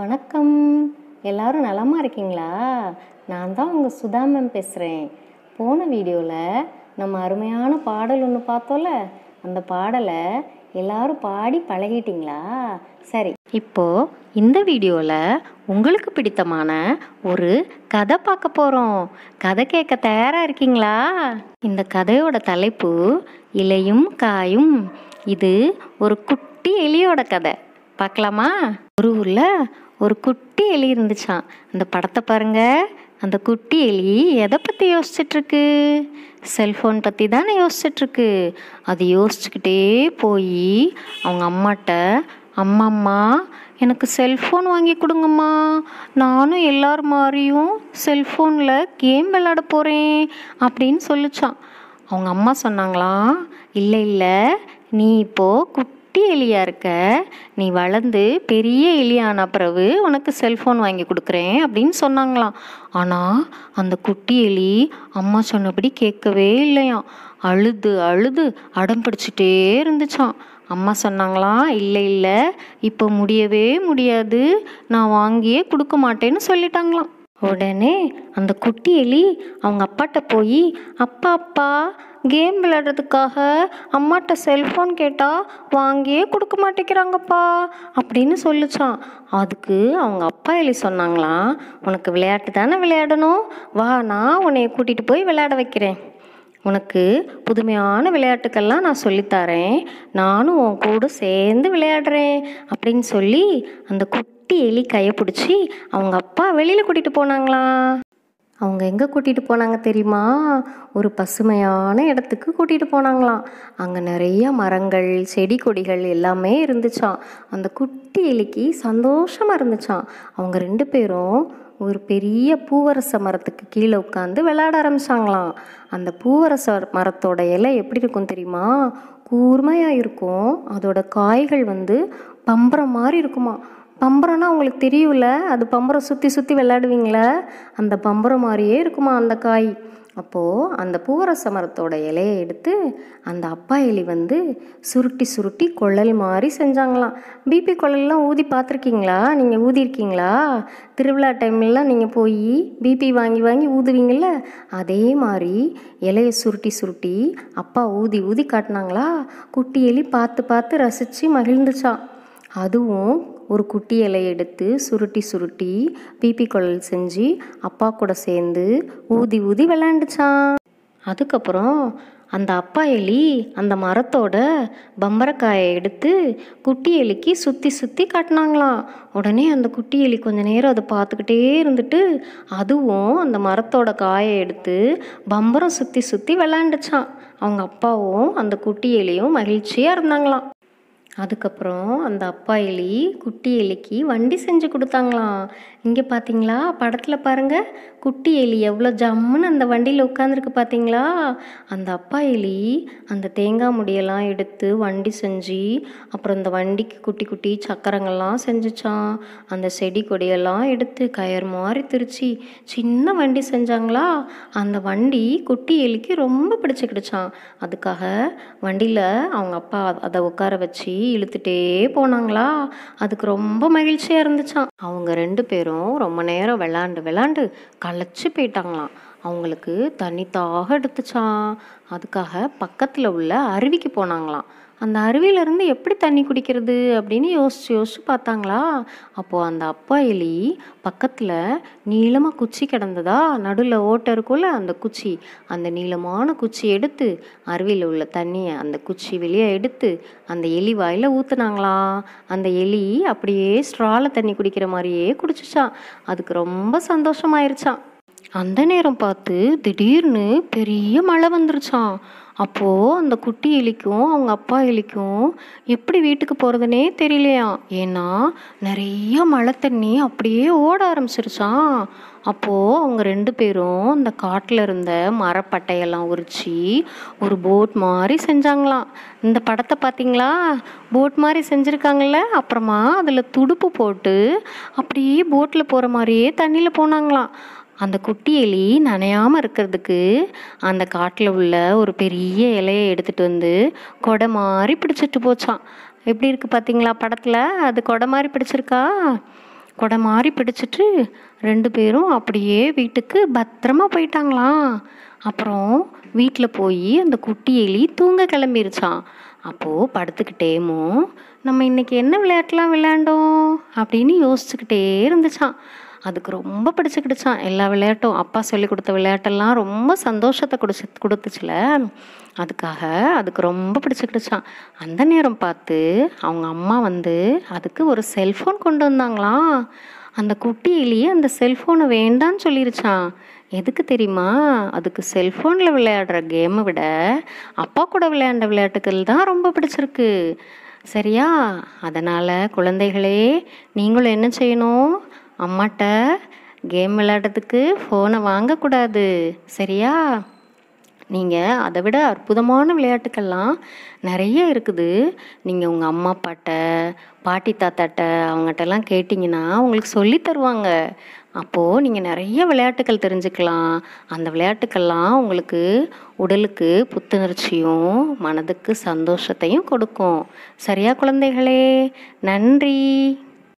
வணக்கம் எல்லாரும் நலமாக இருக்கீங்களா நான் தான் உங்கள் சுதா மேம் பேசுகிறேன் போன வீடியோவில் நம்ம அருமையான பாடல் ஒன்று பார்த்தோம்ல அந்த பாடலை எல்லாரும் பாடி பழகிட்டிங்களா சரி இப்போது இந்த வீடியோவில் உங்களுக்கு பிடித்தமான ஒரு கதை பார்க்க போகிறோம் கதை கேட்க தயாராக இருக்கீங்களா இந்த கதையோட தலைப்பு இலையும் காயும் இது ஒரு குட்டி எலியோட கதை பார்க்கலாமா ஒரு ஊரில் ஒரு குட்டி எலி இருந்துச்சான் அந்த படத்தை பாருங்க அந்த குட்டி எலி எதை பற்றி யோசிச்சிட்ருக்கு செல்ஃபோன் பற்றி தானே யோசிச்சிட்ருக்கு அது யோசிச்சுக்கிட்டே போய் அவங்க அம்மாட்ட அம்மாம்மா எனக்கு செல்ஃபோன் வாங்கி கொடுங்கம்மா நானும் எல்லார் மாதிரியும் செல்ஃபோனில் கேம் விளாட போகிறேன் அப்படின்னு சொல்லிச்சான் அவங்க அம்மா சொன்னாங்களாம் இல்லை இல்லை நீ இப்போது குட்டி எலியாக இருக்க நீ வளர்ந்து பெரிய எலியான பிறகு உனக்கு செல்ஃபோன் வாங்கி கொடுக்குறேன் அப்படின்னு சொன்னாங்களாம் ஆனால் அந்த குட்டி எலி அம்மா சொன்னபடி கேட்கவே இல்லையாம் அழுது அழுது அடம் பிடிச்சிட்டே இருந்துச்சான் அம்மா சொன்னாங்களாம் இல்லை இல்லை இப்போ முடியவே முடியாது நான் வாங்கியே கொடுக்க மாட்டேன்னு சொல்லிட்டாங்களாம் உடனே அந்த குட்டி எலி அவங்க அப்பாட்ட போய் அப்பா அப்பா கேம் விளையாடுறதுக்காக அம்மாட்ட செல்ஃபோன் கேட்டால் வாங்கியே கொடுக்க மாட்டேங்கிறாங்கப்பா அப்படின்னு சொல்லிச்சான் அதுக்கு அவங்க அப்பா எழுதி சொன்னாங்களாம் உனக்கு விளையாட்டு தானே விளையாடணும் வா நான் உன்னை கூட்டிகிட்டு போய் விளையாட வைக்கிறேன் உனக்கு புதுமையான விளையாட்டுக்கள்லாம் நான் சொல்லித்தரேன் நானும் உன் கூட சேர்ந்து விளையாடுறேன் அப்படின்னு சொல்லி அந்த குட்டி எலி கையை பிடிச்சி அவங்க அப்பா வெளியில் கூட்டிகிட்டு போனாங்களாம் அவங்க எங்கே கூட்டிகிட்டு போனாங்க தெரியுமா ஒரு பசுமையான இடத்துக்கு கூட்டிகிட்டு போனாங்களாம் அங்கே நிறைய மரங்கள் செடி கொடிகள் எல்லாமே இருந்துச்சான் அந்த குட்டி எலிக்கு சந்தோஷமாக இருந்துச்சான் அவங்க ரெண்டு பேரும் ஒரு பெரிய பூவரச மரத்துக்கு கீழே உட்காந்து விளையாட ஆரம்பித்தாங்களாம் அந்த பூவரச மரத்தோட இலை எப்படி இருக்கும் தெரியுமா கூர்மையாக இருக்கும் அதோட காய்கள் வந்து பம்பரம் மாதிரி இருக்குமா பம்பரம்னா உங்களுக்கு தெரியல அது பம்பரம் சுற்றி சுற்றி விளையாடுவீங்களே அந்த பம்பரம் மாதிரியே இருக்குமா அந்த காய் அப்போது அந்த பூவரச மரத்தோட இலையை எடுத்து அந்த அப்பா எலி வந்து சுருட்டி சுருட்டி குழல் மாதிரி செஞ்சாங்களாம் பிபி குழல்லாம் ஊதி பார்த்துருக்கீங்களா நீங்கள் இருக்கீங்களா திருவிழா டைம்லலாம் நீங்கள் போய் பிபி வாங்கி வாங்கி ஊதுவீங்கள அதே மாதிரி இலையை சுருட்டி சுருட்டி அப்பா ஊதி ஊதி காட்டினாங்களா குட்டி எலி பார்த்து பார்த்து ரசித்து மகிழ்ந்துச்சான் அதுவும் ஒரு குட்டி இலையை எடுத்து சுருட்டி சுருட்டி பிபி குழல் செஞ்சு அப்பா கூட சேர்ந்து ஊதி ஊதி விளாண்டுச்சான் அதுக்கப்புறம் அந்த அப்பா எலி அந்த மரத்தோட பம்பரக்காயை எடுத்து குட்டி எலிக்கு சுற்றி சுற்றி காட்டினாங்களாம் உடனே அந்த குட்டி எலி கொஞ்ச நேரம் அதை பார்த்துக்கிட்டே இருந்துட்டு அதுவும் அந்த மரத்தோட காயை எடுத்து பம்பரம் சுற்றி சுற்றி விளாண்டுச்சான் அவங்க அப்பாவும் அந்த குட்டி எலியும் மகிழ்ச்சியாக இருந்தாங்களாம் அதுக்கப்புறம் அந்த அப்பா எலி குட்டி எலிக்கு வண்டி செஞ்சு கொடுத்தாங்களாம் இங்கே பார்த்தீங்களா படத்தில் பாருங்கள் குட்டி எலி எவ்வளோ ஜம்முன்னு அந்த வண்டியில் உட்காந்துருக்கு பார்த்தீங்களா அந்த அப்பா எலி அந்த தேங்காய் முடியெல்லாம் எடுத்து வண்டி செஞ்சு அப்புறம் இந்த வண்டிக்கு குட்டி குட்டி சக்கரங்கள்லாம் செஞ்சுச்சான் அந்த செடி கொடியெல்லாம் எடுத்து கயர் மாதிரி திருச்சி சின்ன வண்டி செஞ்சாங்களா அந்த வண்டி குட்டி எலிக்கு ரொம்ப பிடிச்சிக்கிடுச்சான் அதுக்காக வண்டியில் அவங்க அப்பா அதை உட்கார வச்சு இழுத்துட்டே போனாங்களா அதுக்கு ரொம்ப மகிழ்ச்சியாக இருந்துச்சான் அவங்க ரெண்டு பேரும் ரொம்ப நேரம் விளாண்டு விளாண்டு கல் அழைச்சி போயிட்டாங்களாம் அவங்களுக்கு தண்ணி தாக எடுத்துச்சான் அதுக்காக பக்கத்தில் உள்ள அருவிக்கு போனாங்களாம் அந்த அருவியிலேருந்து எப்படி தண்ணி குடிக்கிறது அப்படின்னு யோசிச்சு யோசிச்சு பார்த்தாங்களா அப்போது அந்த அப்பா எலி பக்கத்தில் நீளமாக குச்சி கிடந்ததா நடுவில் ஓட்டை இருக்கும்ல அந்த குச்சி அந்த நீளமான குச்சி எடுத்து அருவியில் உள்ள தண்ணியை அந்த குச்சி வெளியே எடுத்து அந்த எலி வாயில் ஊற்றுனாங்களாம் அந்த எலி அப்படியே ஸ்ட்ராவில் தண்ணி குடிக்கிற மாதிரியே குடிச்சிச்சான் அதுக்கு ரொம்ப சந்தோஷமாயிருச்சான் அந்த நேரம் பார்த்து திடீர்னு பெரிய மழை வந்துருச்சான் அப்போது அந்த குட்டி எலிக்கும் அவங்க அப்பா எலிக்கும் எப்படி வீட்டுக்கு போகிறதுனே தெரியலையா ஏன்னா நிறைய மழை தண்ணி அப்படியே ஓட ஆரம்பிச்சிருச்சான் அப்போது அவங்க ரெண்டு பேரும் இந்த காட்டில் இருந்த மரப்பட்டையெல்லாம் உரிச்சு ஒரு போட் மாதிரி செஞ்சாங்களாம் இந்த படத்தை பார்த்தீங்களா போட் மாதிரி செஞ்சிருக்காங்கள அப்புறமா அதில் துடுப்பு போட்டு அப்படியே போட்டில் போகிற மாதிரியே தண்ணியில் போனாங்களாம் அந்த குட்டி எலி நனையாமல் இருக்கிறதுக்கு அந்த காட்டில் உள்ள ஒரு பெரிய இலையை எடுத்துகிட்டு வந்து கொடை மாதிரி பிடிச்சிட்டு போச்சான் எப்படி இருக்குது பார்த்தீங்களா படத்தில் அது கொடை மாதிரி பிடிச்சிருக்கா கொடை மாதிரி பிடிச்சிட்டு ரெண்டு பேரும் அப்படியே வீட்டுக்கு பத்திரமா போயிட்டாங்களாம் அப்புறம் வீட்டில் போய் அந்த குட்டி எலி தூங்க கிளம்பிருச்சான் அப்போது படுத்துக்கிட்டேமோ நம்ம இன்றைக்கி என்ன விளையாட்டுலாம் விளையாண்டோம் அப்படின்னு யோசிச்சுக்கிட்டே இருந்துச்சான் அதுக்கு ரொம்ப பிடிச்சிக்கிடுச்சான் எல்லா விளையாட்டும் அப்பா சொல்லி கொடுத்த விளையாட்டெல்லாம் ரொம்ப சந்தோஷத்தை கொடுச்சு கொடுத்துச்சுல அதுக்காக அதுக்கு ரொம்ப பிடிச்சிக்கிடுச்சான் அந்த நேரம் பார்த்து அவங்க அம்மா வந்து அதுக்கு ஒரு செல்ஃபோன் கொண்டு வந்தாங்களாம் அந்த குட்டியிலேயே அந்த செல்ஃபோனை வேண்டான்னு சொல்லிருச்சான் எதுக்கு தெரியுமா அதுக்கு செல்ஃபோனில் விளையாடுற கேமை விட அப்பா கூட விளையாண்ட விளையாட்டுகள் தான் ரொம்ப பிடிச்சிருக்கு சரியா அதனால் குழந்தைகளே நீங்களும் என்ன செய்யணும் அம்மாட்ட கேம் விளையாடுறதுக்கு ஃபோனை வாங்கக்கூடாது சரியா நீங்கள் அதை விட அற்புதமான விளையாட்டுக்கள்லாம் நிறைய இருக்குது நீங்கள் உங்கள் அம்மா அப்பாட்ட பாட்டி தாத்தாட்ட அவங்ககிட்டலாம் கேட்டிங்கன்னா உங்களுக்கு சொல்லி தருவாங்க அப்போது நீங்கள் நிறைய விளையாட்டுகள் தெரிஞ்சுக்கலாம் அந்த விளையாட்டுக்கள்லாம் உங்களுக்கு உடலுக்கு புத்துணர்ச்சியும் மனதுக்கு சந்தோஷத்தையும் கொடுக்கும் சரியா குழந்தைகளே நன்றி